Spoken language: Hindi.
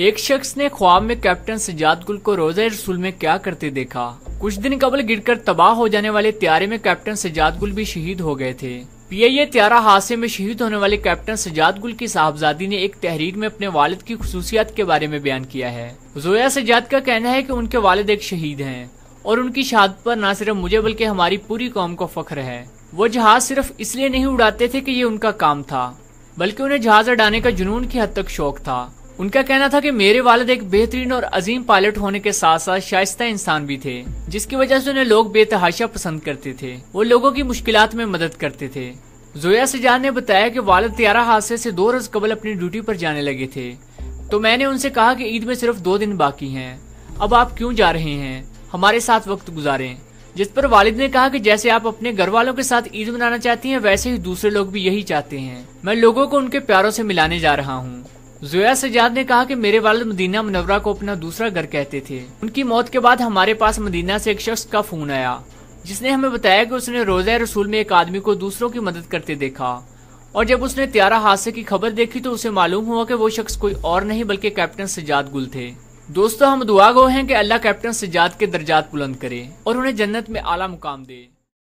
एक शख्स ने ख्वाब में कैप्टन सजाद गुल को रोजा रसूल में क्या करते देखा कुछ दिन कबल गिरकर तबाह हो जाने वाले त्यारे में कैप्टन सजाद गुल भी शहीद हो गए थे पीआईए त्यारा हादसे में शहीद होने वाले कैप्टन सजाद गुल की साहबजादी ने एक तहरीर में अपने वालिद की खसूसियात के बारे में बयान किया है जोया सजाद का कहना है कि उनके वालिद एक शहीद हैं और उनकी शहादत पर न सिर्फ मुझे बल्कि हमारी पूरी कौम को फख्र है वो जहाज सिर्फ इसलिए नहीं उड़ाते थे कि ये उनका काम था बल्कि उन्हें जहाज उड़ाने का जुनून की हद तक शौक था उनका कहना था कि मेरे वालद एक बेहतरीन और अजीम पायलट होने के साथ साथ शायस्ता इंसान भी थे जिसकी वजह से उन्हें लोग बेतहाशा पसंद करते थे वो लोगों की मुश्किल में मदद करते थे जोया सजान ने बताया कि वालद त्यारा हादसे से दो रोज कबल अपनी ड्यूटी पर जाने लगे थे तो मैंने उनसे कहा कि ईद में सिर्फ दो दिन बाकी हैं अब आप क्यों जा रहे हैं हमारे साथ वक्त गुजारें जिस पर वालिद ने कहा कि जैसे आप अपने घर वालों के साथ ईद मनाना चाहती हैं वैसे ही दूसरे लोग भी यही चाहते हैं मैं लोगों को उनके प्यारों से मिलाने जा रहा हूँ जोया सजाद ने कहा कि मेरे वालद मदीना मुनवरा को अपना दूसरा घर कहते थे उनकी मौत के बाद हमारे पास मदीना से एक शख्स का फोन आया जिसने हमें बताया कि उसने रोजा रसूल में एक आदमी को दूसरों की मदद करते देखा और जब उसने त्यारा हादसे की खबर देखी तो उसे मालूम हुआ कि वो शख्स कोई और नहीं बल्कि कैप्टन सजाद गुल थे दोस्तों हम दुआ गो हैं कि अल्लाह कैप्टन सजाद के दर्जात बुलंद करे और उन्हें जन्नत में आला मुकाम दे